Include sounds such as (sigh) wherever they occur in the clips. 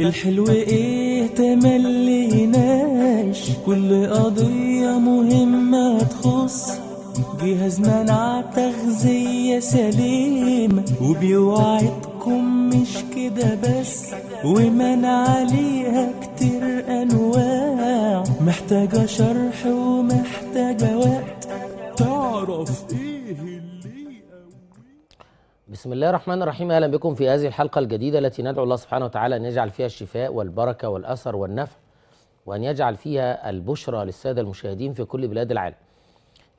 الحلو ايه تمليناش كل قضية مهمة تخص جهاز على تغذية سليمة وبيوعدكم مش كده بس ومن عليها كتير انواع محتاجة شرح ومحتاجة وقت تعرف ايه بسم الله الرحمن الرحيم اهلا بكم في هذه الحلقه الجديده التي ندعو الله سبحانه وتعالى ان يجعل فيها الشفاء والبركه والاثر والنفع وان يجعل فيها البشرى للساده المشاهدين في كل بلاد العالم.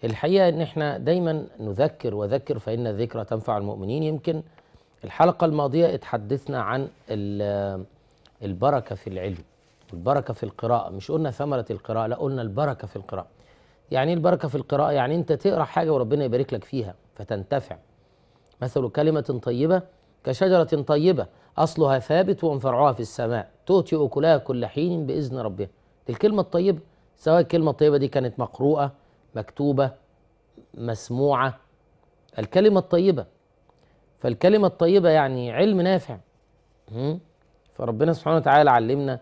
الحقيقه ان احنا دايما نذكر وذكر فان الذكرى تنفع المؤمنين يمكن الحلقه الماضيه اتحدثنا عن البركه في العلم البركه في القراءه مش قلنا ثمره القراءه لا قلنا البركه في القراءه. يعني ايه البركه في القراءه؟ يعني انت تقرا حاجه وربنا يبارك لك فيها فتنتفع. مثل كلمة طيبة كشجرة طيبة أصلها ثابت وفرعها في السماء تؤتي أكلها كل حين بإذن ربها الكلمة الطيبة سواء الكلمة الطيبة دي كانت مقروءة مكتوبة مسموعة الكلمة الطيبة فالكلمة الطيبة يعني علم نافع فربنا سبحانه وتعالى علمنا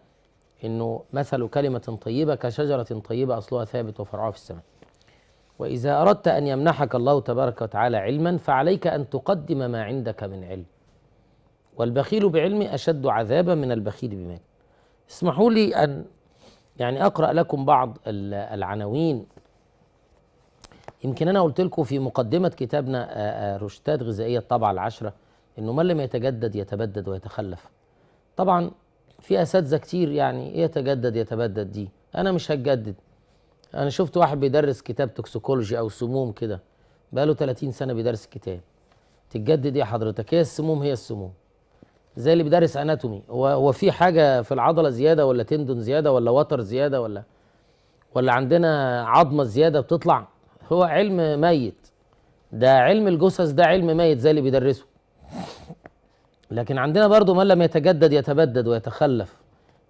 انه مثل كلمة طيبة كشجرة طيبة اصلها ثابت وفرعها في السماء وإذا أردت أن يمنحك الله تبارك وتعالى علما فعليك أن تقدم ما عندك من علم والبخيل بعلم أشد عذابا من البخيل بمال اسمحوا لي أن يعني أقرأ لكم بعض العناوين يمكن أنا قلت لكم في مقدمة كتابنا آه، آه، رشتات غذائية الطبعة العشرة إنه ما لم يتجدد يتبدد ويتخلف طبعا في أساتذة كتير يعني يتجدد يتبدد دي أنا مش هتجدد انا شفت واحد بيدرس كتاب توكسيكولوجي او سموم كده بقاله 30 سنه بيدرس الكتاب تتجدد ايه حضرتك هي إيه السموم هي السموم زي اللي بيدرس اناتومي هو هو في حاجه في العضله زياده ولا تندون زياده ولا وتر زياده ولا ولا عندنا عظمه زياده بتطلع هو علم ميت ده علم الجثث ده علم ميت زي اللي بيدرسه لكن عندنا برضو من لم يتجدد يتبدد ويتخلف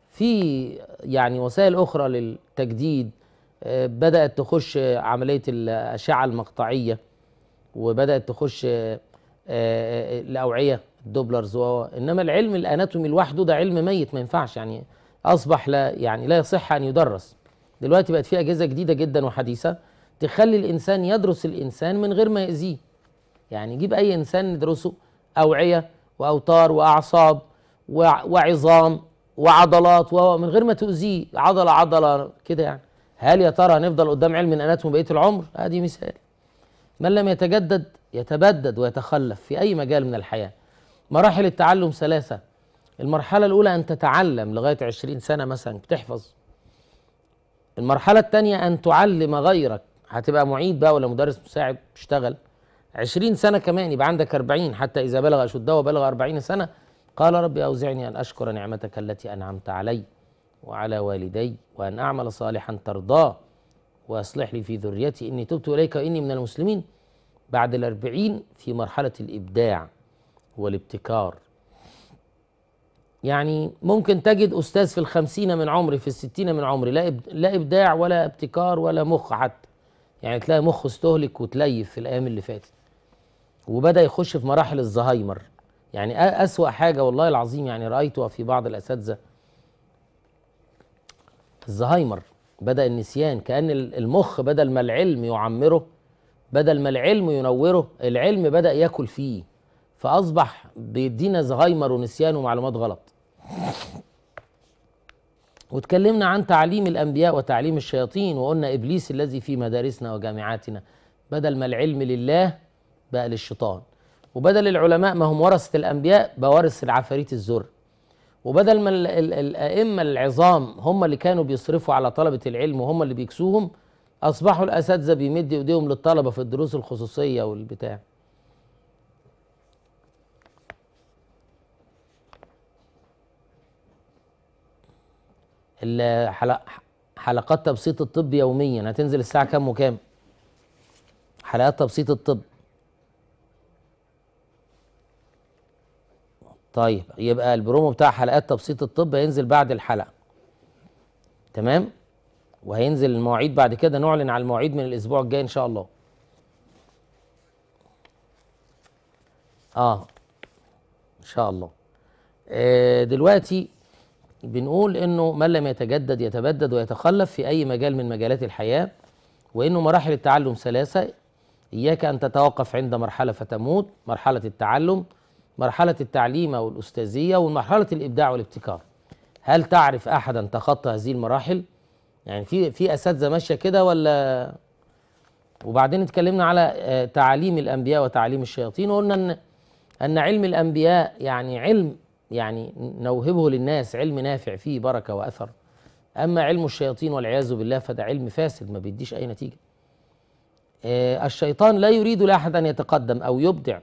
في يعني وسائل اخرى للتجديد بدأت تخش عملية الأشعة المقطعية وبدأت تخش آه، آه، الأوعية الدوبلرز و إنما العلم الأناتومي لوحده ده علم ميت ما ينفعش يعني أصبح لا يعني لا يصح أن يدرس دلوقتي بقت في أجهزة جديدة جدا وحديثة تخلي الإنسان يدرس الإنسان من غير ما يأذيه يعني جيب أي إنسان ندرسه أوعية وأوتار وأعصاب وعظام وعضلات ومن غير ما تؤذيه عضلة عضلة كده يعني هل يا ترى هنفضل قدام علم اناتهم بقيه العمر؟ ادي مثال. من لم يتجدد يتبدد ويتخلف في اي مجال من الحياه. مراحل التعلم ثلاثه. المرحله الاولى ان تتعلم لغايه 20 سنه مثلا بتحفظ. المرحله الثانيه ان تعلم غيرك، هتبقى معيد بقى ولا مدرس مساعد تشتغل. 20 سنه كمان يبقى عندك 40 حتى اذا بلغ اشده وبلغ 40 سنه قال ربي اوزعني ان اشكر نعمتك التي انعمت علي. وعلى والدي وأن أعمل صالحا ترضاه وأصلح لي في ذريتي إني تبت إليك وإني من المسلمين بعد الأربعين في مرحلة الإبداع والابتكار يعني ممكن تجد أستاذ في الخمسين من عمري في الستين من عمري لا, إب... لا إبداع ولا ابتكار ولا مخ حتى يعني تلاقي مخه استهلك وتليف في الأيام اللي فاتت وبدأ يخش في مراحل الزهايمر يعني أسوأ حاجة والله العظيم يعني رأيتها في بعض الأساتذة الزهايمر بدا النسيان كان المخ بدل ما العلم يعمره بدل ما العلم ينوره العلم بدا ياكل فيه فاصبح بيدينا زهايمر ونسيان ومعلومات غلط واتكلمنا عن تعليم الانبياء وتعليم الشياطين وقلنا ابليس الذي في مدارسنا وجامعاتنا بدل ما العلم لله بقى للشيطان وبدل العلماء ما هم ورثه الانبياء بورث العفاريت الزر وبدل ما الائمه العظام هم اللي كانوا بيصرفوا على طلبه العلم وهم اللي بيكسوهم اصبحوا الاساتذه بيمد ايديهم للطلبه في الدروس الخصوصيه والبتاع حلقات تبسيط الطب يوميا هتنزل الساعه كام وكام حلقات تبسيط الطب طيب يبقى البرومو بتاع حلقات تبسيط الطب هينزل بعد الحلقه تمام وهينزل المواعيد بعد كده نعلن على المواعيد من الاسبوع الجاي ان شاء الله اه ان شاء الله آه دلوقتي بنقول انه من لم يتجدد يتبدد ويتخلف في اي مجال من مجالات الحياه وانه مراحل التعلم ثلاثه اياك ان تتوقف عند مرحله فتموت مرحله التعلم مرحلة التعليم أو الأستاذية ومرحلة الإبداع والابتكار هل تعرف أحدا تخطى هذه المراحل؟ يعني في في أساتذة ماشية كده ولا وبعدين اتكلمنا على آه، تعاليم الأنبياء وتعاليم الشياطين وقلنا أن أن علم الأنبياء يعني علم يعني نوهبه للناس علم نافع فيه بركة وأثر أما علم الشياطين والعياذ بالله فده علم فاسد ما بيديش أي نتيجة آه، الشيطان لا يريد لأحد أن يتقدم أو يبدع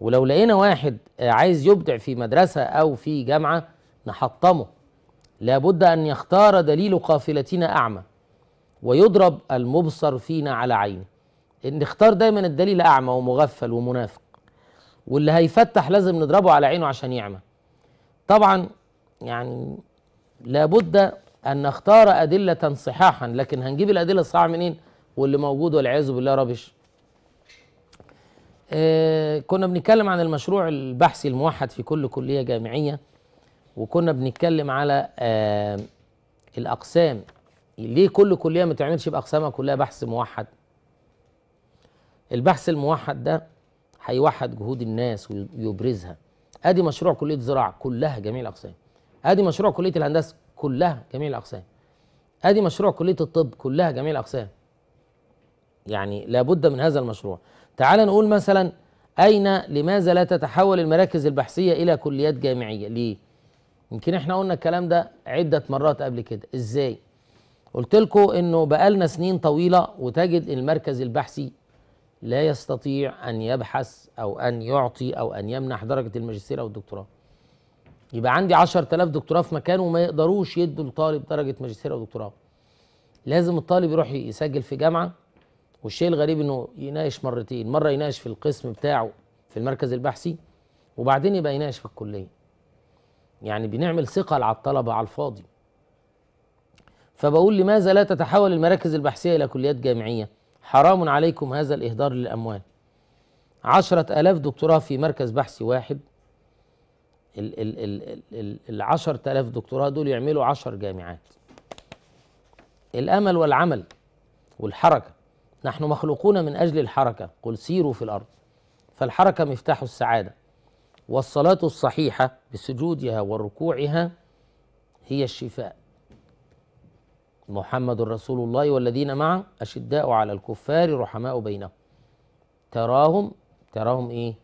ولو لقينا واحد آه، عايز يبدع في مدرسة أو في جامعة نحطمه لابد أن يختار دليل قافلتنا أعمى ويضرب المبصر فينا على عينه إن اختار دايما الدليل أعمى ومغفل ومنافق واللي هيفتح لازم نضربه على عينه عشان يعمى طبعا يعني لابد أن نختار أدلة صحاحا لكن هنجيب الأدلة الصحيحة منين واللي موجود والعياذ بالله ربش آه كنا بنتكلم عن المشروع البحثي الموحد في كل كلية جامعية وكنا بنتكلم على آه الأقسام ليه كل كلية ما تعملش بأقسامها كلها بحث موحد البحث الموحد ده هيوحد جهود الناس ويبرزها ادي مشروع كليه الزراعه كلها جميع الاقسام ادي مشروع كليه الهندسه كلها جميع الاقسام ادي مشروع كليه الطب كلها جميع الاقسام يعني لابد من هذا المشروع تعال نقول مثلا أين لماذا لا تتحول المراكز البحثية إلى كليات جامعية ليه؟ يمكن احنا قلنا الكلام ده عدة مرات قبل كده ازاي؟ قلت لكم انه بقالنا سنين طويلة وتجد المركز البحثي لا يستطيع ان يبحث او ان يعطي او ان يمنح درجة الماجستير او الدكتوراه يبقى عندي 10000 دكتوراه في مكان وما يقدروش يدوا لطالب درجة ماجستير او دكتوراه لازم الطالب يروح يسجل في جامعة والشيء الغريب انه يناقش مرتين مره يناقش في القسم بتاعه في المركز البحثي وبعدين يبقى يناقش في الكليه يعني بنعمل ثقل على الطلبه على الفاضي فبقول لماذا لا تتحول المراكز البحثيه الى كليات جامعيه حرام عليكم هذا الاهدار للاموال عشرة ألاف دكتوراه في مركز بحثي واحد ال ال ال ال العشرة ألاف دكتوراه دول يعملوا عشر جامعات الأمل والعمل والحركة نحن مخلوقون من أجل الحركة قل سيروا في الأرض فالحركة مفتاح السعادة والصلاة الصحيحة بسجودها وركوعها هي الشفاء محمد رسول الله والذين معه أشداء على الكفار رحماء بينهم تراهم تراهم إيه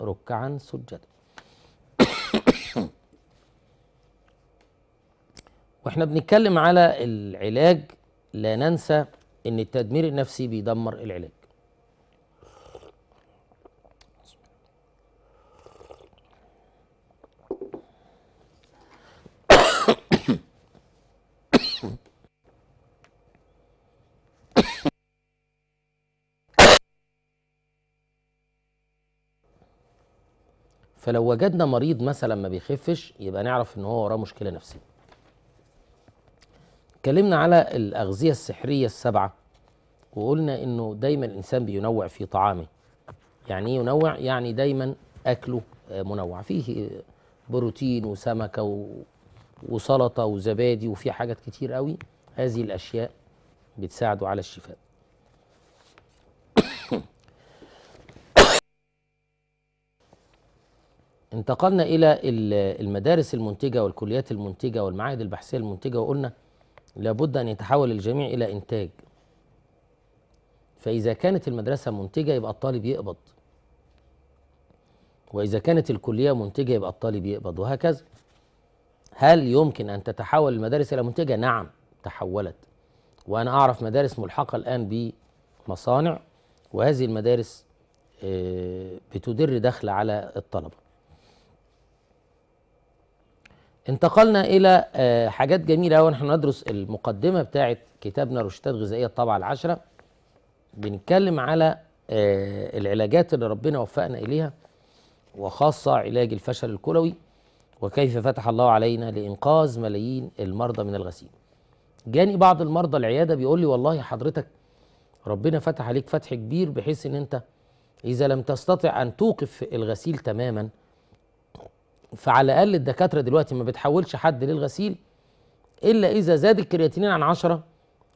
ركعا سجدا (coughs) واحنا بنتكلم على العلاج لا ننسى ان التدمير النفسي بيدمر العلاج فلو وجدنا مريض مثلا ما بيخفش يبقى نعرف ان هو وراه مشكله نفسيه اتكلمنا على الاغذيه السحريه السبعه وقلنا انه دايما الانسان بينوع في طعامه يعني ايه ينوع يعني دايما اكله منوع فيه بروتين وسمكه و... وسلطه وزبادي وفي حاجات كتير قوي هذه الاشياء بتساعده على الشفاء (coughs) انتقلنا الى المدارس المنتجه والكليات المنتجه والمعاهد البحثيه المنتجه وقلنا لابد ان يتحول الجميع الى انتاج فإذا كانت المدرسة منتجة يبقى الطالب يقبض وإذا كانت الكلية منتجة يبقى الطالب يقبض وهكذا هل يمكن أن تتحول المدارس إلى منتجة؟ نعم تحولت وأنا أعرف مدارس ملحقة الآن بمصانع وهذه المدارس آه، بتدر دخل على الطلبة انتقلنا إلى آه، حاجات جميلة ونحن ندرس المقدمة بتاعت كتابنا رشدات غذائية الطبعة العشرة بنتكلم على آه، العلاجات اللي ربنا وفقنا إليها وخاصة علاج الفشل الكلوي وكيف فتح الله علينا لإنقاذ ملايين المرضى من الغسيل جاني بعض المرضى العيادة بيقول لي والله حضرتك ربنا فتح عليك فتح كبير بحيث ان انت اذا لم تستطع ان توقف الغسيل تماما فعلى الاقل الدكاتره دلوقتي ما بتحولش حد للغسيل الا اذا زاد الكرياتينين عن 10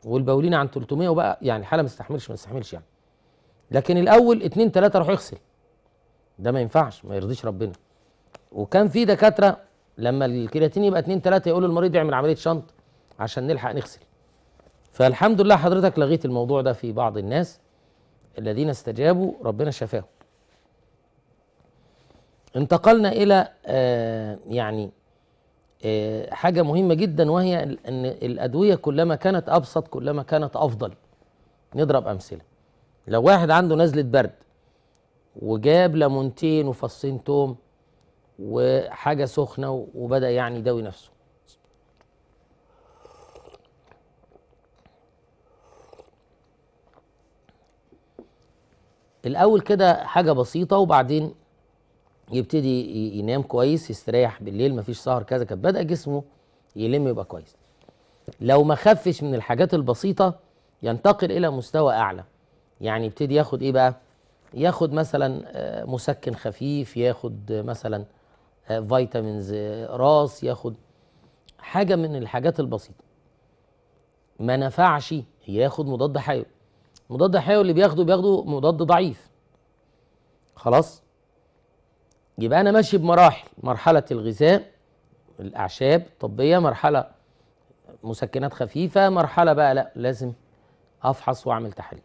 والبولين عن 300 وبقى يعني حاله ما تستحملش ما تستحملش يعني لكن الاول اتنين تلاته روح اغسل ده ما ينفعش ما يرضيش ربنا وكان في دكاتره لما الكرياتين يبقى اتنين تلاته يقولوا المريض يعمل عمليه شنط عشان نلحق نغسل فالحمد لله حضرتك لغيت الموضوع ده في بعض الناس الذين استجابوا ربنا شفاهم انتقلنا الى آه يعني آه، حاجة مهمة جدا وهي أن الأدوية كلما كانت أبسط كلما كانت أفضل نضرب أمثلة لو واحد عنده نزلة برد وجاب لمونتين وفصين توم وحاجة سخنة وبدأ يعني يداوي نفسه الأول كده حاجة بسيطة وبعدين يبتدي ينام كويس يستريح بالليل مفيش سهر كذا كانت بدا جسمه يلم يبقى كويس لو ما خفش من الحاجات البسيطه ينتقل الى مستوى اعلى يعني يبتدي ياخد ايه بقى ياخد مثلا آه، مسكن خفيف ياخد مثلا فيتامينز آه، آه، راس ياخد حاجه من الحاجات البسيطه ما نفعش ياخد مضاد حيوي مضاد حيوي اللي بياخده بياخده مضاد ضعيف خلاص يبقى انا ماشي بمراحل مرحله الغذاء الاعشاب الطبيه مرحله مسكنات خفيفه مرحله بقى لا لازم افحص واعمل تحاليل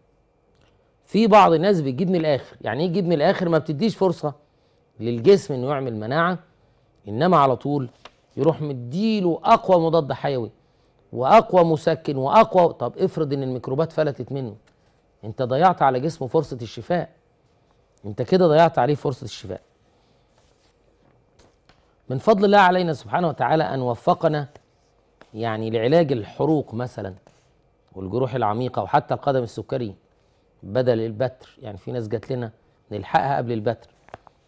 في بعض الناس بتجيب من الاخر يعني ايه تجيب من الاخر ما بتديش فرصه للجسم انه يعمل مناعه انما على طول يروح مديله اقوى مضاد حيوي واقوى مسكن واقوى طب افرض ان الميكروبات فلتت منه انت ضيعت على جسمه فرصه الشفاء انت كده ضيعت عليه فرصه الشفاء من فضل الله علينا سبحانه وتعالى أن وفقنا يعني لعلاج الحروق مثلا والجروح العميقة وحتى القدم السكري بدل البتر يعني في ناس جات لنا نلحقها قبل البتر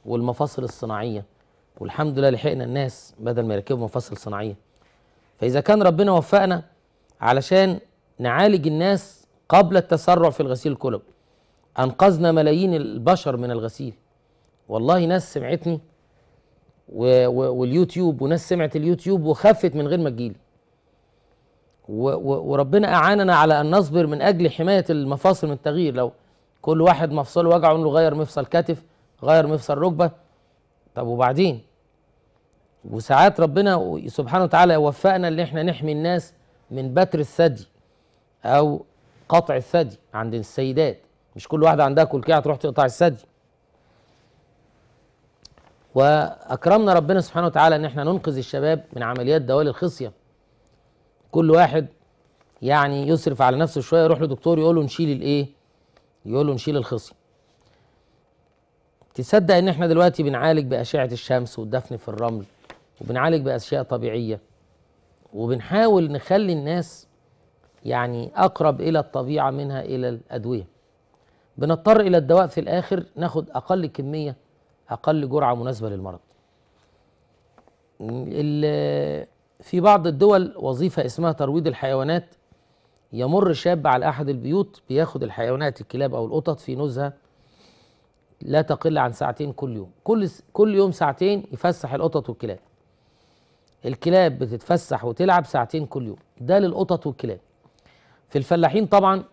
والمفاصل الصناعية والحمد لله لحقنا الناس بدل ما يركبوا مفاصل صناعية فإذا كان ربنا وفقنا علشان نعالج الناس قبل التسرع في الغسيل الكلوي أنقذنا ملايين البشر من الغسيل والله ناس سمعتني و... و... واليوتيوب وناس سمعت اليوتيوب وخفت من غير ما تجيلي و... وربنا اعاننا على ان نصبر من اجل حمايه المفاصل من التغيير لو كل واحد مفصله وجعه نقول غير مفصل كتف غير مفصل ركبه طب وبعدين وساعات ربنا سبحانه وتعالى يوفقنا ان احنا نحمي الناس من بتر الثدي او قطع الثدي عند السيدات مش كل واحده عندها كيعة تروح تقطع الثدي واكرمنا ربنا سبحانه وتعالى ان احنا ننقذ الشباب من عمليات دوال الخصيه كل واحد يعني يصرف على نفسه شويه يروح لدكتور يقول له نشيل الايه يقول له نشيل الخصيه تصدق ان احنا دلوقتي بنعالج باشعه الشمس والدفن في الرمل وبنعالج باشياء طبيعيه وبنحاول نخلي الناس يعني اقرب الى الطبيعه منها الى الادويه بنضطر الى الدواء في الاخر ناخد اقل كميه أقل جرعة مناسبة للمرض في بعض الدول وظيفة اسمها ترويض الحيوانات يمر شاب على أحد البيوت بياخد الحيوانات الكلاب أو القطط في نزهة لا تقل عن ساعتين كل يوم كل كل يوم ساعتين يفسح القطط والكلاب الكلاب بتتفسح وتلعب ساعتين كل يوم ده للقطط والكلاب في الفلاحين طبعا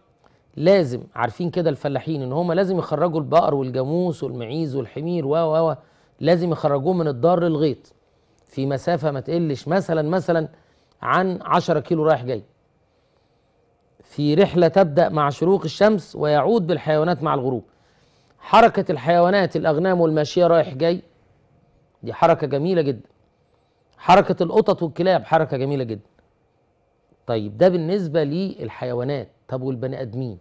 لازم عارفين كده الفلاحين ان هم لازم يخرجوا البقر والجاموس والمعيز والحمير و و لازم يخرجوه من الدار للغيط في مسافه ما تقلش مثلا مثلا عن 10 كيلو رايح جاي في رحله تبدا مع شروق الشمس ويعود بالحيوانات مع الغروب حركه الحيوانات الاغنام والماشيه رايح جاي دي حركه جميله جدا حركه القطط والكلاب حركه جميله جدا طيب ده بالنسبه للحيوانات طب والبني ادمين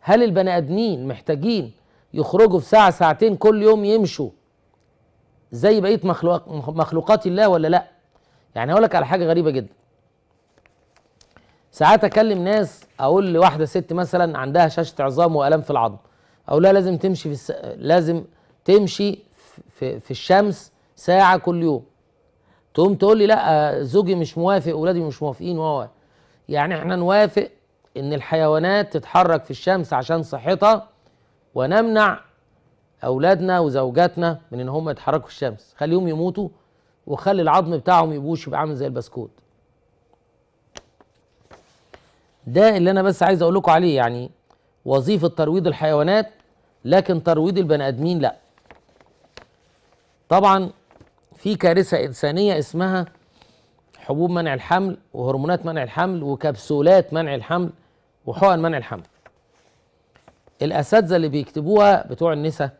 هل البني ادمين محتاجين يخرجوا في ساعه ساعتين كل يوم يمشوا زي بقيه مخلوق مخلوقات الله ولا لا يعني اقول لك على حاجه غريبه جدا ساعات اكلم ناس اقول لواحده ست مثلا عندها شاشه عظام والام في العظم اقول لها لازم تمشي في الس... لازم تمشي في... في الشمس ساعه كل يوم تقوم تقول لي لا آه، زوجي مش موافق اولادي مش موافقين و يعني احنا نوافق ان الحيوانات تتحرك في الشمس عشان صحتها ونمنع اولادنا وزوجاتنا من ان هم يتحركوا في الشمس خليهم يموتوا وخلي العظم بتاعهم يبوش يبقى عامل زي البسكوت ده اللي انا بس عايز اقول لكم عليه يعني وظيفه ترويض الحيوانات لكن ترويض البني ادمين لا طبعا في كارثه انسانيه اسمها حبوب منع الحمل وهرمونات منع الحمل وكبسولات منع الحمل وحقن منع الحمل الاساتذه اللي بيكتبوها بتوع النساء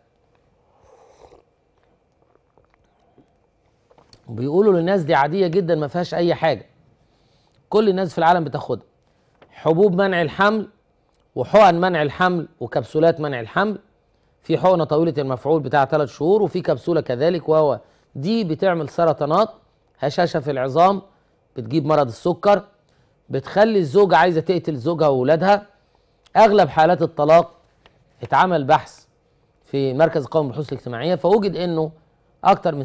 بيقولوا للناس دي عاديه جدا ما فيهاش اي حاجه كل الناس في العالم بتاخدها حبوب منع الحمل وحقن منع الحمل وكبسولات منع الحمل في حقنه طويله المفعول بتاع ثلاث شهور وفي كبسوله كذلك وهو دي بتعمل سرطانات هشاشه في العظام بتجيب مرض السكر بتخلي الزوجة عايزة تقتل زوجها وولادها أغلب حالات الطلاق اتعمل بحث في مركز القومي للبحوث الاجتماعية فوجد أنه أكتر من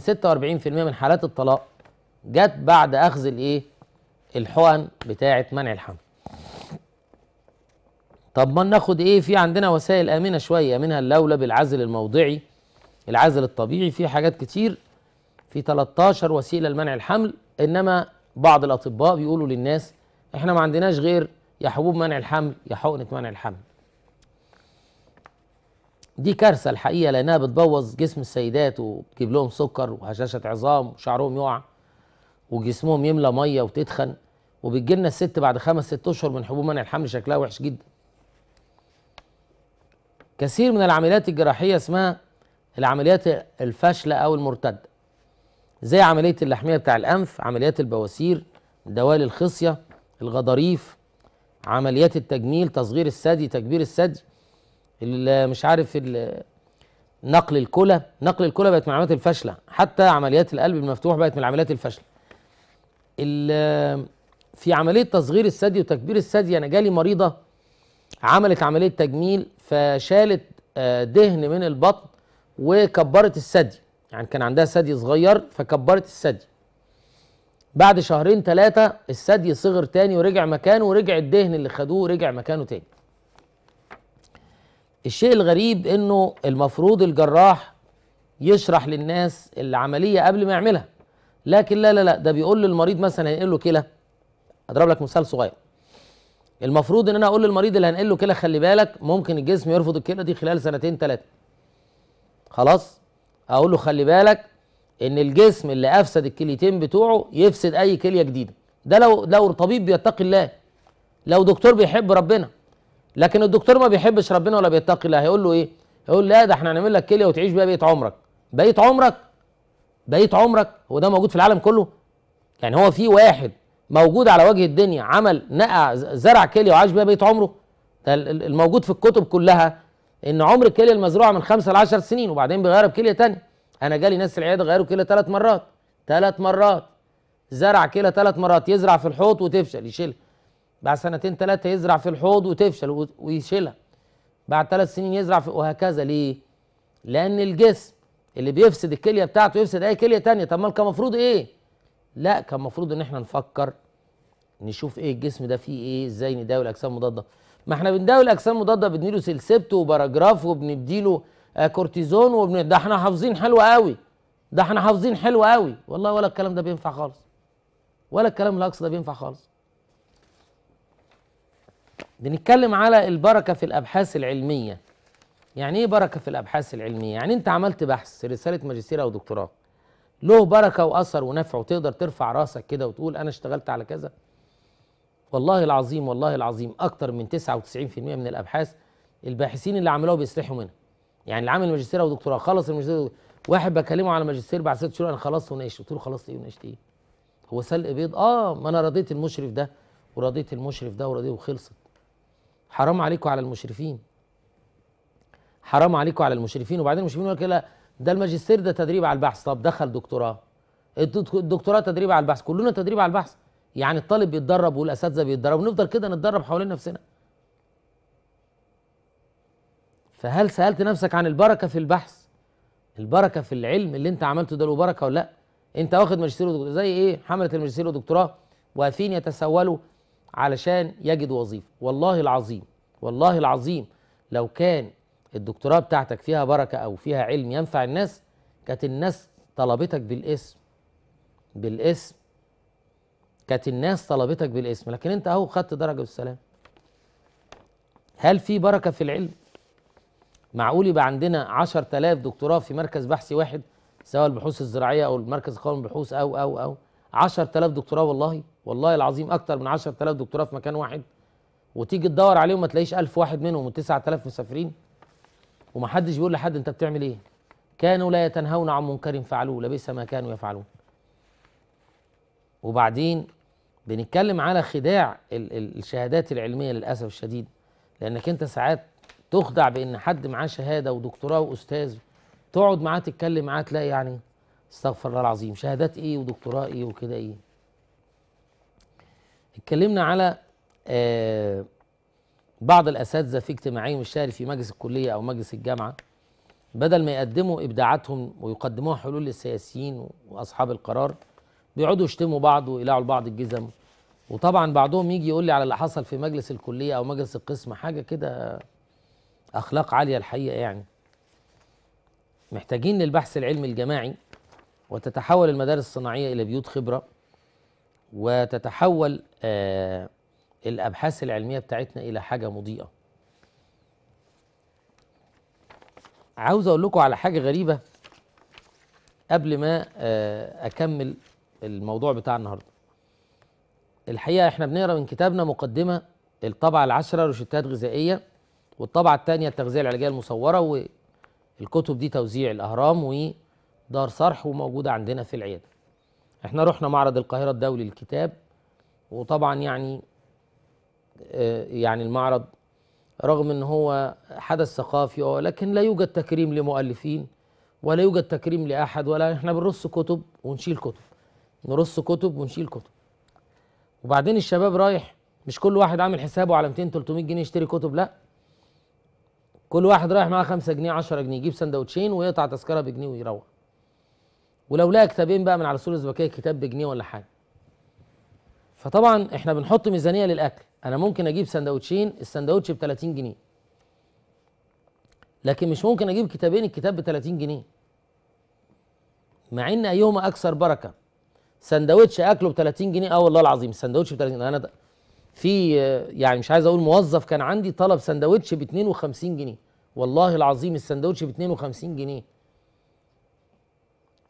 46% من حالات الطلاق جت بعد أخذ الإيه؟ الحقن بتاعة منع الحمل. طب ما ناخد إيه؟ في عندنا وسائل آمنة شوية منها اللولب العزل الموضعي العزل الطبيعي في حاجات كتير في 13 وسيلة لمنع الحمل إنما بعض الاطباء بيقولوا للناس احنا ما عندناش غير يا حبوب منع الحمل يا حقنه منع الحمل دي كارثه الحقيقه لانها بتبوظ جسم السيدات وبتجيب لهم سكر وهشاشه عظام وشعرهم يقع وجسمهم يملى ميه وتتخن وبتجي لنا الست بعد خمس ست اشهر من حبوب منع الحمل شكلها وحش جدا كثير من العمليات الجراحيه اسمها العمليات الفاشله او المرتده زي عمليه اللحميه بتاع الانف عمليات البواسير دوال الخصيه الغضاريف عمليات التجميل تصغير الثدي تكبير الثدي مش عارف نقل الكلى نقل الكلى بقت من العمليات الفاشله حتى عمليات القلب المفتوح بقت من العمليات الفاشله في عمليه تصغير الثدي وتكبير الثدي انا جالي مريضه عملت عمليه تجميل فشالت آه، دهن من البطن وكبرت الثدي يعني كان عندها ثدي صغير فكبرت الثدي بعد شهرين ثلاثة الثدي صغر تاني ورجع مكانه ورجع الدهن اللي خدوه رجع مكانه تاني الشيء الغريب انه المفروض الجراح يشرح للناس العملية قبل ما يعملها لكن لا لا لا ده بيقول للمريض مثلا هينقل له كلى اضرب لك مثال صغير المفروض ان انا اقول للمريض اللي هنقل له كلى خلي بالك ممكن الجسم يرفض الكلى دي خلال سنتين ثلاثه خلاص اقول له خلي بالك ان الجسم اللي افسد الكليتين بتوعه يفسد اي كليه جديده ده لو لو طبيب بيتقي الله لو دكتور بيحب ربنا لكن الدكتور ما بيحبش ربنا ولا بيتقي الله هيقول له ايه هيقول لا ده احنا هنعمل لك كليه وتعيش بيها بقيه عمرك بقيه عمرك بقيه عمرك هو ده موجود في العالم كله يعني هو في واحد موجود على وجه الدنيا عمل نقع زرع كليه وعاش بيها بقيه عمره ده الموجود في الكتب كلها ان عمر الكليه المزروعه من 5 ل 10 سنين وبعدين بيغيرها بكليه ثانيه انا جالي ناس العياده غيروا كليه ثلاث مرات ثلاث مرات زرع كليه ثلاث مرات يزرع في الحوض وتفشل يشيلها بعد سنتين ثلاثه يزرع في الحوض وتفشل ويشيلها بعد ثلاث سنين يزرع في وهكذا ليه؟ لان الجسم اللي بيفسد الكليه بتاعته يفسد اي كليه ثانيه طب ما كان المفروض ايه؟ لا كان المفروض ان احنا نفكر نشوف ايه الجسم ده فيه ايه ازاي نداوي الاجسام المضاده ما احنا بنداوي الاجسام المضاده بنديله سلسبت وباراجراف وبنديله آه، كورتيزون وبن ده احنا حافظين حلو قوي ده احنا حافظين حلو قوي والله ولا الكلام ده بينفع خالص ولا الكلام الاقصى ده بينفع خالص بنتكلم على البركه في الابحاث العلميه يعني ايه بركه في الابحاث العلميه يعني انت عملت بحث رساله ماجستير او دكتوراه له بركه واثر ونفع وتقدر ترفع راسك كده وتقول انا اشتغلت على كذا والله العظيم والله العظيم اكتر من 99% من الابحاث الباحثين اللي عملوها بيسرحوا منها يعني اللي عامل ماجستير او دكتوراه خلص الماجستير واحد بكلمه على الماجستير بعد ست شهور انا خلصت وناقشت قلت له خلصت ايه وناقشت ايه هو سلق بيض اه ما انا رضيت المشرف ده ورضيت المشرف ده ورضيت وخلصت حرام عليكم على المشرفين حرام عليكم على المشرفين وبعدين المشرفين يقول لا ده الماجستير ده تدريب على البحث طب دخل دكتوراه الدكتوراه تدريب على البحث كلنا تدريب على البحث يعني الطالب بيتدرب والاساتذه بيتدربوا ونفضل كده نتدرب حوالين نفسنا فهل سالت نفسك عن البركه في البحث البركه في العلم اللي انت عملته ده له بركه ولا لا انت واخد ماجستير ودكتوراه زي ايه حمله الماجستير ودكتوراه واقفين يتسولوا علشان يجدوا وظيفه والله العظيم والله العظيم لو كان الدكتوراه بتاعتك فيها بركه او فيها علم ينفع الناس كانت الناس طلبتك بالاسم بالاسم كانت الناس طلبتك بالاسم لكن انت اهو خدت درجه والسلام هل في بركه في العلم معقول يبقى عندنا 10000 دكتوراه في مركز بحثي واحد سواء البحوث الزراعيه او المركز القومي للبحوث او او او 10000 دكتوراه والله والله العظيم اكتر من 10000 دكتوراه في مكان واحد وتيجي تدور عليهم ما تلاقيش 1000 واحد منهم و9000 مسافرين ومحدش بيقول لحد انت بتعمل ايه كانوا لا يتنهون عن منكر فعلوه لبئس ما كانوا يفعلون وبعدين بنتكلم على خداع الشهادات العلميه للاسف الشديد لانك انت ساعات تخدع بان حد معاه شهاده ودكتوراه واستاذ تقعد معاه تتكلم معاه تلاقي يعني استغفر الله العظيم شهادات ايه ودكتوراه ايه وكده ايه اتكلمنا على آه بعض الاساتذه في اجتماعهم الشهري في مجلس الكليه او مجلس الجامعه بدل ما يقدموا ابداعاتهم ويقدموها حلول للسياسيين واصحاب القرار بيقعدوا يشتموا بعض ويلاعوا لبعض الجزم وطبعا بعضهم يجي يقول لي على اللي حصل في مجلس الكليه او مجلس القسم حاجه كده اخلاق عاليه الحقيقه يعني محتاجين للبحث العلمي الجماعي وتتحول المدارس الصناعيه الى بيوت خبره وتتحول آه الابحاث العلميه بتاعتنا الى حاجه مضيئه عاوز اقول لكم على حاجه غريبه قبل ما آه اكمل الموضوع بتاع النهارده الحقيقه احنا بنقرا من كتابنا مقدمه الطبعه العشره روشتات غذائيه والطبعه الثانيه التغذيه العلاجيه المصوره والكتب دي توزيع الاهرام ودار صرح وموجوده عندنا في العياده احنا رحنا معرض القاهره الدولي للكتاب وطبعا يعني آه، يعني المعرض رغم ان هو حدث ثقافي آه، لكن لا يوجد تكريم لمؤلفين ولا يوجد تكريم لاحد ولا احنا بنرص كتب ونشيل كتب نرص كتب ونشيل كتب وبعدين الشباب رايح مش كل واحد عامل حسابه على 200 300 جنيه يشتري كتب لا كل واحد رايح معاه 5 جنيه 10 جنيه يجيب سندوتشين ويقطع تذكره بجنيه ويروح ولو لقى كتابين بقى من على سور الزبكيه كتاب بجنيه ولا حاجه فطبعا احنا بنحط ميزانيه للاكل انا ممكن اجيب سندوتشين السندوتش ب 30 جنيه لكن مش ممكن اجيب كتابين الكتاب ب 30 جنيه مع ان ايهما اكثر بركه سندوتش اكله ب 30 جنيه اه والله العظيم السندوتش ب 30 جنيه انا ده في يعني مش عايز اقول موظف كان عندي طلب سندوتش ب 52 جنيه والله العظيم السندوتش ب 52 جنيه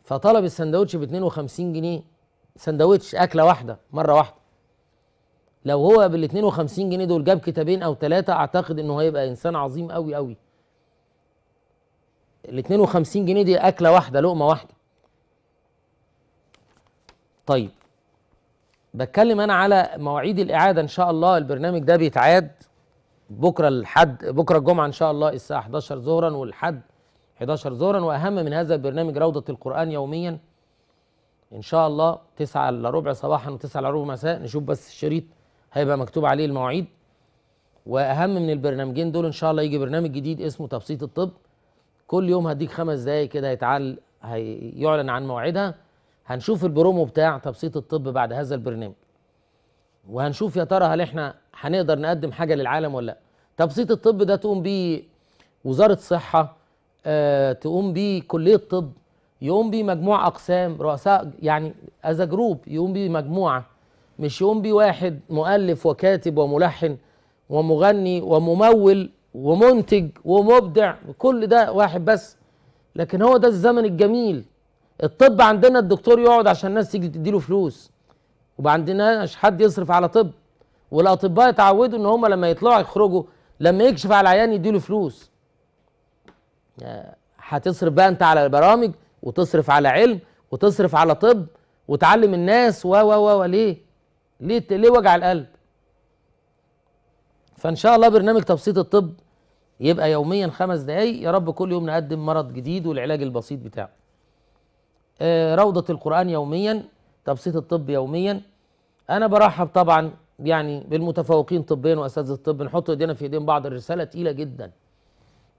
فطلب السندوتش ب 52 جنيه سندوتش اكله واحده مره واحده لو هو بال 52 جنيه دول جاب كتابين او ثلاثه اعتقد انه هيبقى انسان عظيم قوي قوي ال 52 جنيه دي اكله واحده لقمه واحده طيب بتكلم انا على مواعيد الاعاده ان شاء الله البرنامج ده بيتعاد بكره الحد بكره الجمعه ان شاء الله الساعه 11 ظهرا والحد 11 ظهرا واهم من هذا البرنامج روضه القران يوميا ان شاء الله 9 الا ربع صباحا و9 الا ربع مساء نشوف بس الشريط هيبقى مكتوب عليه المواعيد واهم من البرنامجين دول ان شاء الله يجي برنامج جديد اسمه تبسيط الطب كل يوم هديك خمس دقايق كده هيتعل هيعلن عن موعدها هنشوف البرومو بتاع تبسيط الطب بعد هذا البرنامج وهنشوف يا ترى هل احنا هنقدر نقدم حاجه للعالم ولا لا تبسيط الطب ده تقوم بيه وزاره صحه آه، تقوم بيه كليه طب يقوم بيه مجموعه اقسام رؤساء يعني از جروب يقوم بيه مجموعه مش يقوم بيه واحد مؤلف وكاتب وملحن ومغني وممول ومنتج ومبدع كل ده واحد بس لكن هو ده الزمن الجميل الطب عندنا الدكتور يقعد عشان الناس تيجي تديله فلوس وما عندناش حد يصرف على طب والاطباء اتعودوا ان هم لما يطلعوا يخرجوا لما يكشف على العيان يديله فلوس هتصرف بقى انت على البرامج وتصرف على علم وتصرف على طب وتعلم الناس و و و ليه ليه ليه وجع القلب فان شاء الله برنامج تبسيط الطب يبقى يوميا خمس دقايق يا رب كل يوم نقدم مرض جديد والعلاج البسيط بتاعه آه، روضة القرآن يوميا تبسيط الطب يوميا أنا برحب طبعا يعني بالمتفوقين طبيا وأساتذة الطب نحط إيدينا في إيدين بعض الرسالة تقيلة جدا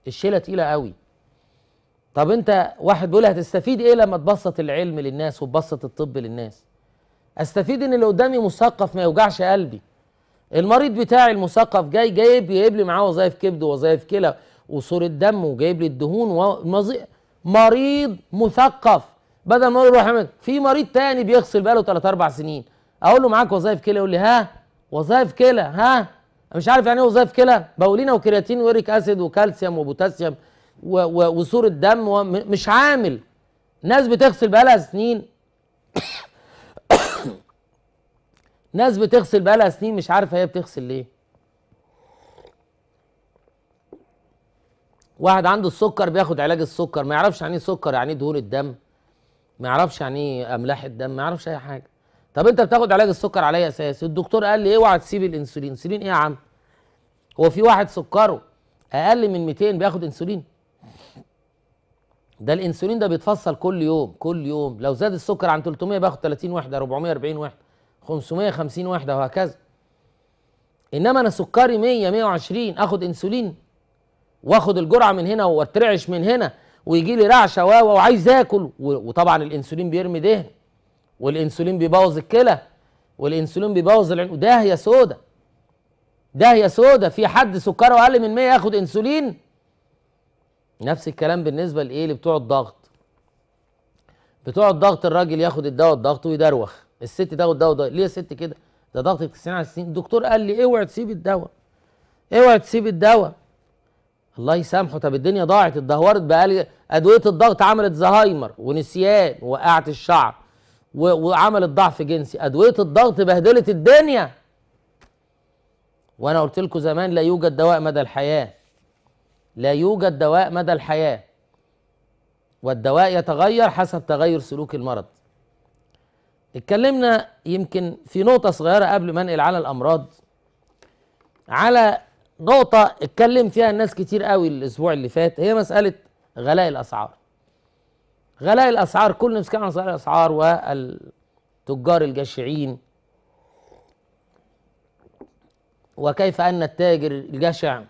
الشيلة تقيلة قوي طب أنت واحد بيقول هتستفيد إيه لما تبسط العلم للناس وتبسط الطب للناس أستفيد إن اللي قدامي مثقف ما يوجعش قلبي المريض بتاعي المثقف جاي جايب جايب لي معاه وظائف كبد ووظائف كلى وصورة دم وجايب لي الدهون ومزي... مريض مثقف بدل ما اقول له احمد في مريض تاني بيغسل بقاله 3 4 سنين اقول له معاك وظائف كلى يقول لي ها وظائف كلى ها مش عارف يعني ايه وظائف كلى بولينا وكرياتين ويوريك اسيد وكالسيوم وبوتاسيوم وصورة دم مش عامل ناس بتغسل بقالها سنين (coughs) ناس بتغسل بقالها سنين مش عارفه هي بتغسل ليه واحد عنده السكر بياخد علاج السكر ما يعرفش يعني ايه سكر يعني ايه دهون الدم ما يعرفش يعني ايه املاح الدم ما يعرفش اي حاجه طب انت بتاخد علاج السكر على اي اساس الدكتور قال لي اوعى تسيب الانسولين انسولين ايه يا عم هو في واحد سكره اقل من 200 بياخد انسولين ده الانسولين ده بيتفصل كل يوم كل يوم لو زاد السكر عن 300 باخد 30 وحده 440 وحده 550 وحده وهكذا انما انا سكري 100 120 اخد انسولين واخد الجرعه من هنا واترعش من هنا ويجي لي رعشه و وعايز اكل وطبعا الانسولين بيرمي دهن والانسولين بيبوظ الكلى والانسولين بيبوظ العين وداهيه سودا داهيه سودا في حد سكره اقل من 100 ياخد انسولين نفس الكلام بالنسبه لايه اللي بتوع الضغط بتوع الضغط الراجل ياخد الدواء الضغط ويدروخ الست تاخد دواء ليه يا ست كده ده ضغطك 90 على 60 الدكتور قال لي اوعي تسيب الدواء اوعي تسيب الدواء الله يسامحه طب الدنيا ضاعت اتدهورت بقى ادويه الضغط عملت زهايمر ونسيان وقعت الشعر وعملت ضعف جنسي ادويه الضغط بهدلت الدنيا وانا قلت لكم زمان لا يوجد دواء مدى الحياه لا يوجد دواء مدى الحياه والدواء يتغير حسب تغير سلوك المرض اتكلمنا يمكن في نقطه صغيره قبل ما انقل على الامراض على نقطة اتكلم فيها الناس كتير قوي الأسبوع اللي فات هي مسألة غلاء الأسعار غلاء الأسعار كل الناس عن غلاء الأسعار والتجار الجشعين وكيف أن التاجر الجشع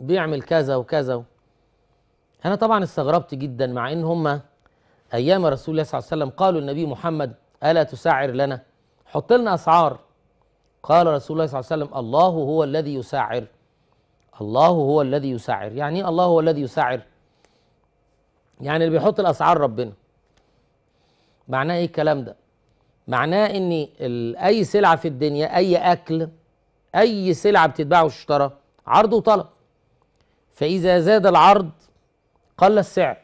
بيعمل كذا وكذا أنا طبعا استغربت جدا مع إن هما أيام رسول الله صلى الله عليه وسلم قالوا النبي محمد ألا تسعر لنا حط لنا أسعار قال رسول الله صلى الله عليه وسلم الله هو الذي يسعر الله هو الذي يسعر يعني ايه الله هو الذي يسعر يعني اللي بيحط الاسعار ربنا معناه ايه الكلام ده معناه ان اي سلعه في الدنيا اي اكل اي سلعه بتتباع وتشترى عرض وطلب فاذا زاد العرض قل السعر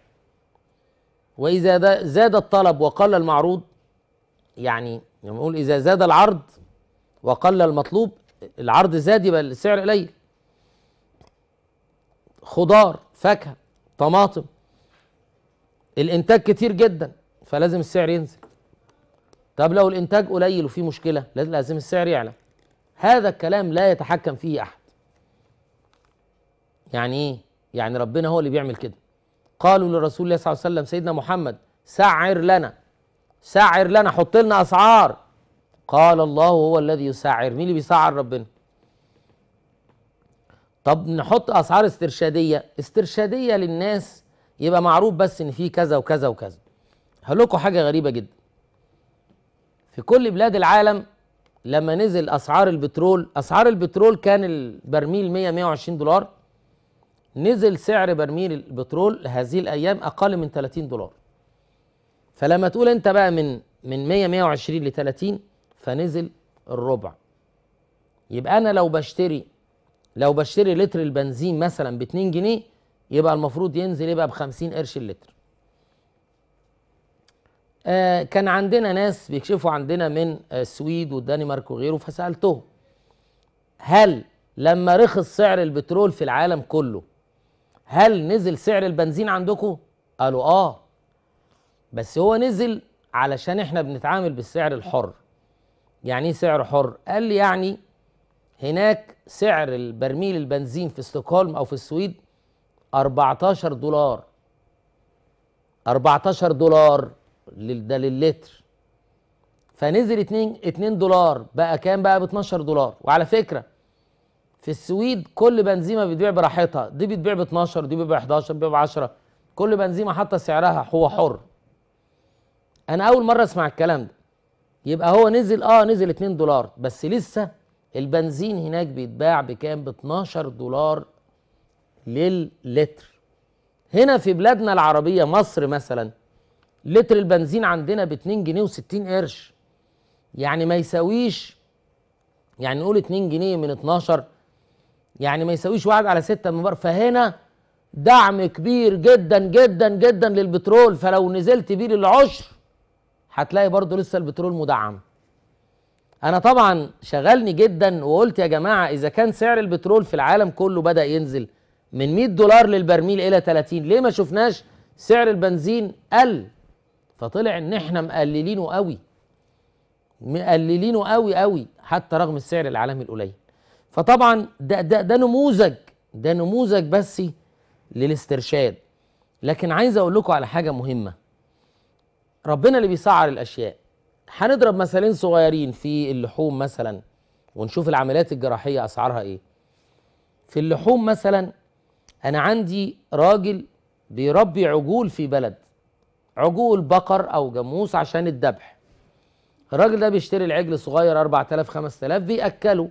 واذا زاد الطلب وقل المعروض يعني نقول اذا زاد العرض وقل المطلوب العرض زاد يبقى السعر قليل خضار فاكهه طماطم الانتاج كتير جدا فلازم السعر ينزل طب لو الانتاج قليل وفي مشكله لازم السعر يعلى هذا الكلام لا يتحكم فيه احد يعني ايه يعني ربنا هو اللي بيعمل كده قالوا للرسول الله صلى الله عليه وسلم سيدنا محمد سعر لنا سعر لنا حط لنا اسعار قال الله هو الذي يسعر مين اللي بيسعر ربنا طب نحط اسعار استرشاديه استرشاديه للناس يبقى معروف بس ان في كذا وكذا وكذا هقول لكم حاجه غريبه جدا في كل بلاد العالم لما نزل اسعار البترول اسعار البترول كان البرميل 100 120 دولار نزل سعر برميل البترول هذه الايام اقل من 30 دولار فلما تقول انت بقى من من 100 120 ل 30 فنزل الربع يبقى انا لو بشتري لو بشتري لتر البنزين مثلا ب 2 جنيه يبقى المفروض ينزل يبقى ب 50 قرش اللتر آه كان عندنا ناس بيكشفوا عندنا من آه، السويد والدنمارك وغيره فسالتهم هل لما رخص سعر البترول في العالم كله هل نزل سعر البنزين عندكم قالوا اه بس هو نزل علشان احنا بنتعامل بالسعر الحر يعني ايه سعر حر؟ قال لي يعني هناك سعر البرميل البنزين في ستوكهولم او في السويد 14 دولار 14 دولار ده للتر فنزل 2 2 دولار بقى كام بقى ب 12 دولار وعلى فكره في السويد كل بنزيمه بتبيع براحتها دي بتبيع ب 12 دي بتبيع ب 11 دي ب 10 كل بنزيمه حاطه سعرها هو حر انا اول مره اسمع الكلام ده يبقى هو نزل اه نزل 2 دولار بس لسه البنزين هناك بيتباع بكام ب 12 دولار للتر هنا في بلادنا العربيه مصر مثلا لتر البنزين عندنا ب 2 جنيه و60 قرش يعني ما يساويش يعني نقول 2 جنيه من 12 يعني ما يساويش واحد على 6 من بره فهنا دعم كبير جدا جدا جدا للبترول فلو نزلت بيه للعشر هتلاقي برضه لسه البترول مدعم انا طبعا شغلني جدا وقلت يا جماعه اذا كان سعر البترول في العالم كله بدا ينزل من 100 دولار للبرميل الى 30 ليه ما شفناش سعر البنزين قل فطلع ان احنا مقللينه قوي مقللينه قوي قوي حتى رغم السعر العالمي القليل فطبعا ده ده ده نموذج ده نموذج بس للاسترشاد لكن عايز اقول لكم على حاجه مهمه ربنا اللي بيسعر الاشياء هنضرب مثالين صغيرين في اللحوم مثلا ونشوف العمليات الجراحيه اسعارها ايه في اللحوم مثلا انا عندي راجل بيربي عجول في بلد عجول بقر او جاموس عشان الذبح الراجل ده بيشتري العجل صغير 4000 5000 بياكله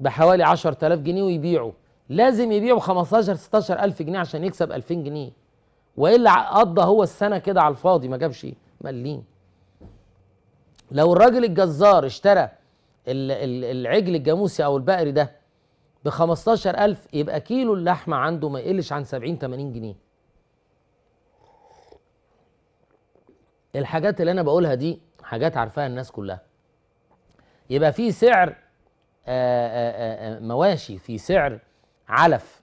بحوالي 10000 جنيه ويبيعه لازم يبيعه 15 16000 جنيه عشان يكسب 2000 جنيه والا قضى هو السنه كده على الفاضي ما جابش ايه مالين لو الراجل الجزار اشترى العجل الجاموسي او البقري ده ب 15000 يبقى كيلو اللحمه عنده ما يقلش عن 70 80 جنيه الحاجات اللي انا بقولها دي حاجات عارفاها الناس كلها يبقى في سعر آآ آه، آآ آه، آه، مواشي في سعر علف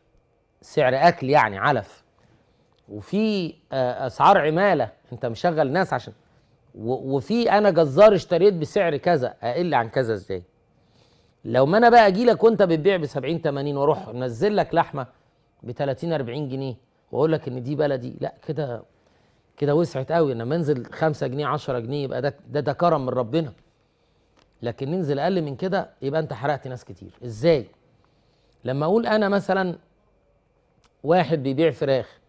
سعر اكل يعني علف وفي اسعار آه، آه، عماله انت مشغل ناس عشان وفي انا جزار اشتريت بسعر كذا اقل عن كذا ازاي لو ما انا بقى اجي لك وانت بتبيع ب 70 80 واروح انزل لك لحمه ب 30 40 جنيه واقول لك ان دي بلدي لا كده كده وسعت قوي انا منزل 5 جنيه 10 جنيه يبقى ده ده, ده كرم من ربنا لكن ننزل اقل من كده يبقى انت حرقت ناس كتير ازاي لما اقول انا مثلا واحد بيبيع فراخ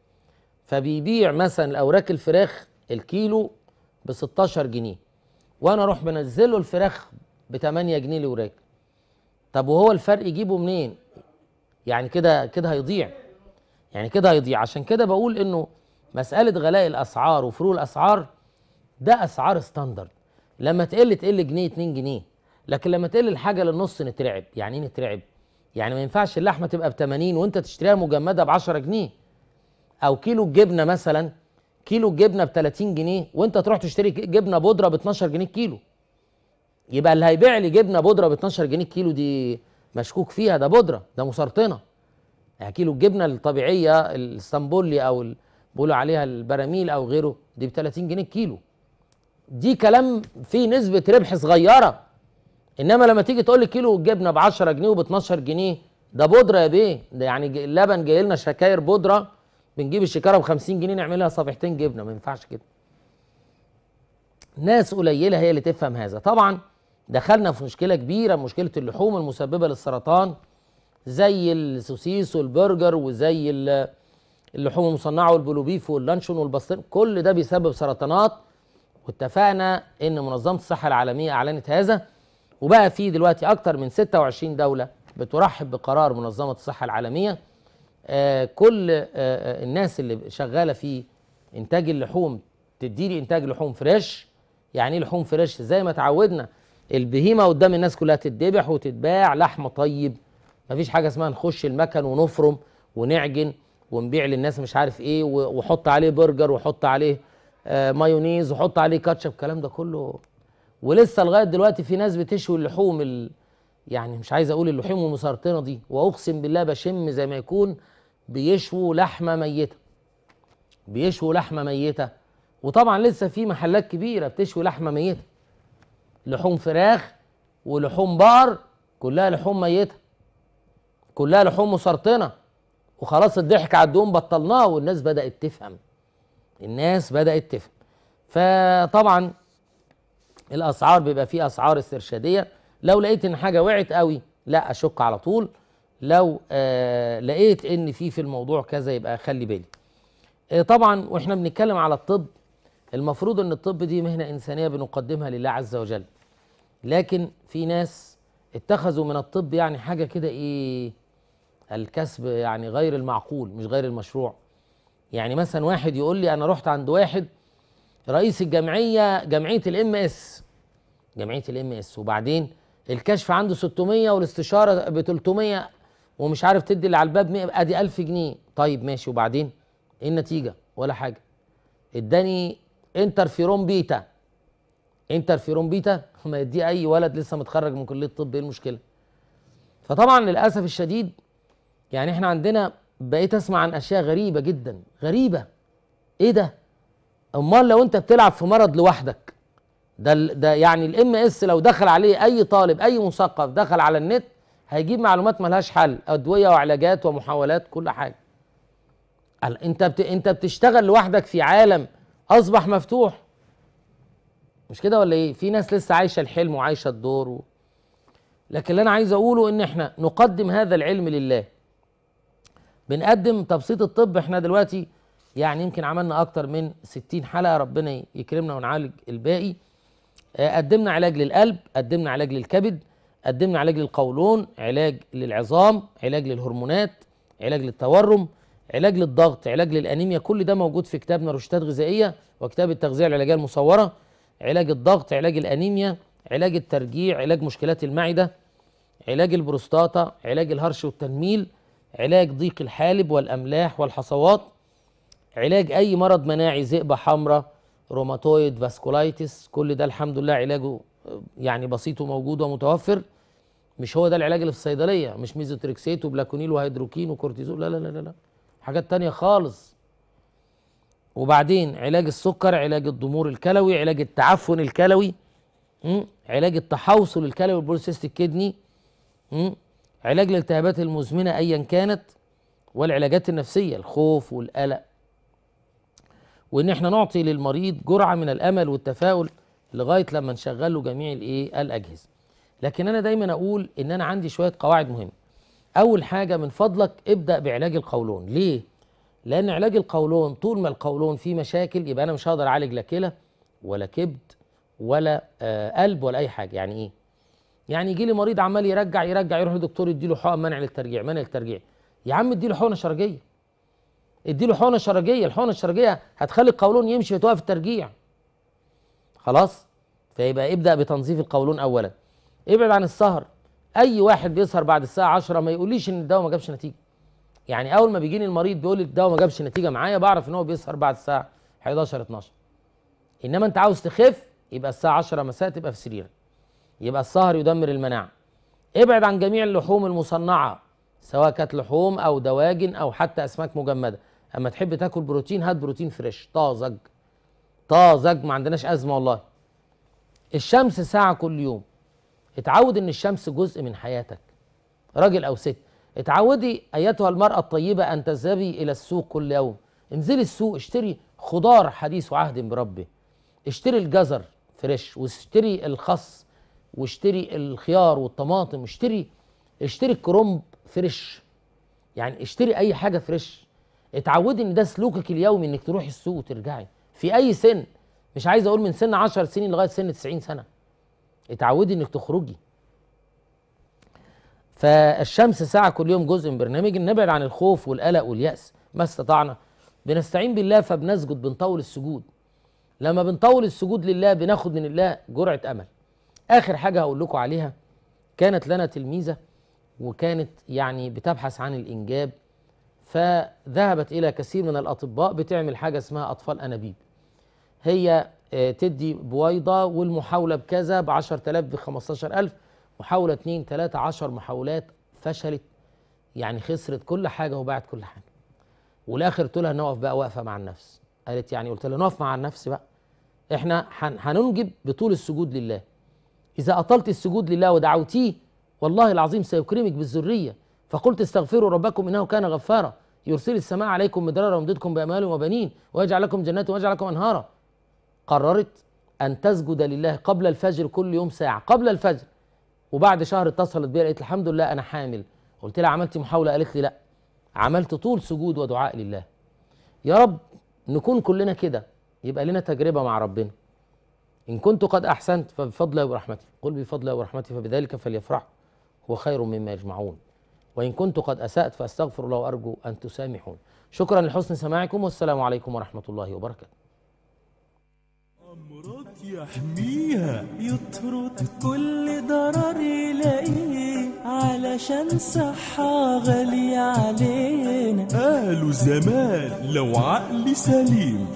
فبيبيع مثلا الاوراق الفراخ الكيلو ب 16 جنيه وانا اروح بنزله الفراخ ب 8 جنيه لوراك طب وهو الفرق يجيبه منين يعني كده كده هيضيع يعني كده هيضيع عشان كده بقول انه مساله غلاء الاسعار وفروق الاسعار ده اسعار ستاندرد لما تقل تقل جنيه 2 جنيه لكن لما تقل الحاجه للنص نترعب يعني ايه نترعب يعني ما ينفعش اللحمه تبقى ب 80 وانت تشتريها مجمده ب 10 جنيه او كيلو الجبنه مثلا كيلو الجبنه ب 30 جنيه وانت تروح تشتري جبنه بودره ب 12 جنيه الكيلو يبقى اللي هيبيع لي جبنه بودره ب 12 جنيه الكيلو دي مشكوك فيها ده بودره ده مسرطنه يعني كيلو الجبنه الطبيعيه الاسطنبولي او بيقولوا عليها البراميل او غيره دي ب 30 جنيه الكيلو دي كلام فيه نسبه ربح صغيره انما لما تيجي تقول لي كيلو الجبنه ب 10 جنيه وب 12 جنيه ده بودره يا بيه ده يعني اللبن جاي لنا شكاير بودره بنجيب الشكاره ب 50 جنيه نعملها صفيحتين جبنه ما ينفعش كده ناس قليله هي اللي تفهم هذا طبعا دخلنا في مشكله كبيره مشكله اللحوم المسببه للسرطان زي السوسيس والبرجر وزي اللحوم المصنعه والبلوبيف واللانشون والبسطرم كل ده بيسبب سرطانات واتفقنا ان منظمه الصحه العالميه اعلنت هذا وبقى في دلوقتي اكتر من 26 دوله بترحب بقرار منظمه الصحه العالميه آه، كل آه، آه، الناس اللي شغاله في انتاج اللحوم تديلي انتاج لحوم فريش يعني ايه لحوم فريش زي ما اتعودنا البهيمه قدام الناس كلها تتذبح وتتباع لحم طيب مفيش حاجه اسمها نخش المكن ونفرم ونعجن ونبيع للناس مش عارف ايه وحط عليه برجر وحط عليه مايونيز وحط عليه كاتشب الكلام ده كله ولسه لغايه دلوقتي في ناس بتشوي اللحوم ال... يعني مش عايز اقول اللحوم المسرطنه دي واقسم بالله بشم زي ما يكون بيشووا لحمه ميته بيشووا لحمه ميته وطبعا لسه في محلات كبيره بتشوي لحمه ميته لحوم فراخ ولحوم بقر كلها لحوم ميته كلها لحوم مسرطنه وخلاص الضحك على الدوم بطلناه والناس بدات تفهم الناس بدات تفهم فطبعا الاسعار بيبقى فيه اسعار استرشاديه لو لقيت ان حاجه وقعت قوي لا اشك على طول لو آه، لقيت ان في في الموضوع كذا يبقى خلي بالي آه، طبعا واحنا بنتكلم على الطب المفروض ان الطب دي مهنه انسانيه بنقدمها لله عز وجل لكن في ناس اتخذوا من الطب يعني حاجه كده ايه الكسب يعني غير المعقول مش غير المشروع يعني مثلا واحد يقول لي انا رحت عند واحد رئيس الجمعيه جمعيه الام اس جمعيه الام اس وبعدين الكشف عنده 600 والاستشاره ب 300 ومش عارف تدي اللي على الباب 100 ادي 1000 جنيه طيب ماشي وبعدين ايه النتيجه ولا حاجه اداني انترفيرون بيتا انترفيرون بيتا (laughs) ما يديه اي ولد لسه متخرج من كليه الطب ايه المشكله فطبعا للاسف الشديد يعني احنا عندنا بقيت اسمع عن اشياء غريبه جدا غريبه ايه ده امال لو انت بتلعب في مرض لوحدك ده ده يعني الام اس لو دخل عليه اي طالب اي مثقف دخل على النت هيجيب معلومات ملهاش حل ادويه وعلاجات ومحاولات كل حاجه انت بت... انت بتشتغل لوحدك في عالم اصبح مفتوح مش كده ولا ايه في ناس لسه عايشه الحلم وعايشه الدور و... لكن اللي انا عايز اقوله ان احنا نقدم هذا العلم لله بنقدم تبسيط الطب احنا دلوقتي يعني يمكن عملنا اكتر من 60 حلقه ربنا يكرمنا ونعالج الباقي آه، قدمنا علاج للقلب قدمنا علاج للكبد قدمنا علاج للقولون علاج للعظام علاج للهرمونات علاج للتورم علاج للضغط علاج للانيميا كل ده موجود في كتابنا روشتات غذائيه وكتاب التغذيه العلاجيه المصوره علاج الضغط علاج الانيميا علاج الترجيع علاج مشكلات المعده علاج البروستاتا علاج الهرش والتنميل علاج ضيق الحالب والاملاح والحصوات علاج اي مرض مناعي ذئبه حمراء روماتويد فاسكولايتس كل ده الحمد لله علاجه يعني بسيط وموجود ومتوفر مش هو ده العلاج اللي في الصيدليه مش ميزوتريكسيت وبلاكونيل وهيدروكين وكورتيزول لا لا لا لا حاجات تانية خالص وبعدين علاج السكر علاج الضمور الكلوي علاج التعفن الكلوي علاج التحوصل الكلوي البوليسيستيك كدني علاج الالتهابات المزمنه ايا كانت والعلاجات النفسيه الخوف والقلق وان احنا نعطي للمريض جرعه من الامل والتفاؤل لغايه لما نشغل له جميع الايه الاجهزه لكن انا دايما اقول ان انا عندي شويه قواعد مهمه اول حاجه من فضلك ابدا بعلاج القولون ليه لان علاج القولون طول ما القولون فيه مشاكل يبقى انا مش هقدر اعالج لا كلى ولا كبد ولا آه قلب ولا اي حاجه يعني ايه يعني يجي لي مريض عمال يرجع يرجع يروح للدكتور يديله حقن منع للترجيع منع للترجيع يا عم اديله حقنه شرجيه اديله حقنه شرجيه الحقنه الشرجيه هتخلي القولون يمشي وتوقف الترجيع خلاص فيبقى ابدا بتنظيف القولون اولا ابعد عن السهر اي واحد بيسهر بعد الساعه 10 ما يقوليش ان الدواء ما جابش نتيجه يعني اول ما بيجيني المريض بيقول لي الدواء ما جابش نتيجه معايا بعرف ان هو بيسهر بعد الساعه 11 12 انما انت عاوز تخف يبقى الساعه 10 مساء تبقى في سريرك يبقى السهر يدمر المناعه ابعد عن جميع اللحوم المصنعه سواء كانت لحوم او دواجن او حتى اسماك مجمده اما تحب تاكل بروتين هات بروتين فريش طازج طازج ما عندناش ازمه والله الشمس ساعه كل يوم اتعود ان الشمس جزء من حياتك راجل او ست اتعودي ايتها المراه الطيبه ان تذهبي الى السوق كل يوم انزلي السوق اشتري خضار حديث عهد بربي اشتري الجزر فريش واشتري الخس واشتري الخيار والطماطم اشتري اشتري الكرنب فريش يعني اشتري اي حاجه فريش اتعودي ان ده سلوكك اليومي انك تروحي السوق وترجعي في اي سن مش عايز اقول من سن 10 سنين لغايه سن 90 سنه اتعودي انك تخرجي فالشمس ساعه كل يوم جزء من برنامج نبعد عن الخوف والقلق والياس ما استطعنا بنستعين بالله فبنسجد بنطول السجود لما بنطول السجود لله بناخد من الله جرعه امل اخر حاجه هقول لكم عليها كانت لنا تلميذه وكانت يعني بتبحث عن الانجاب فذهبت إلى كثير من الأطباء بتعمل حاجة اسمها أطفال أنابيب هي آه، تدي بويضة والمحاولة بكذا ب 10000 ب 15000 محاولة 2 3 10 محاولات فشلت يعني خسرت كل حاجة وباعت كل حاجة والآخر قلت لها نقف بقى واقفة مع النفس قالت يعني قلت لها نقف مع النفس بقى احنا هننجب بطول السجود لله إذا أطلت السجود لله ودعوتيه والله العظيم سيكرمك بالذرية فقلت استغفروا ربكم إنه كان غفارا يرسل السماء عليكم مدرارا ويمددكم باموال وبنين ويجعل لكم جنات ويجعل لكم انهارا قررت ان تسجد لله قبل الفجر كل يوم ساعه قبل الفجر وبعد شهر اتصلت بيا قالت الحمد لله انا حامل قلت لها عملتي محاوله قالت لي لا عملت طول سجود ودعاء لله يا رب نكون كلنا كده يبقى لنا تجربه مع ربنا ان كنت قد احسنت فبفضله ورحمته قل بفضله ورحمته فبذلك فليفرحوا هو خير مما يجمعون وإن كنت قد أسأت فأستغفر الله وأرجو أن تسامحون شكرا لحسن سماعكم والسلام عليكم ورحمة الله وبركاته أمراض يحميها يطرد كل ضرر يلاقيه علشان صحة غالية علينا قالوا زمان لو عقلي سليم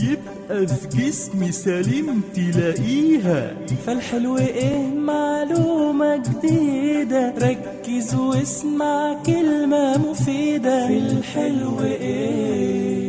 يبقى في جسمي سليم تلاقيها فالحلو ايه معلومة جديدة ركز واسمع كلمة مفيدة في الحلو ايه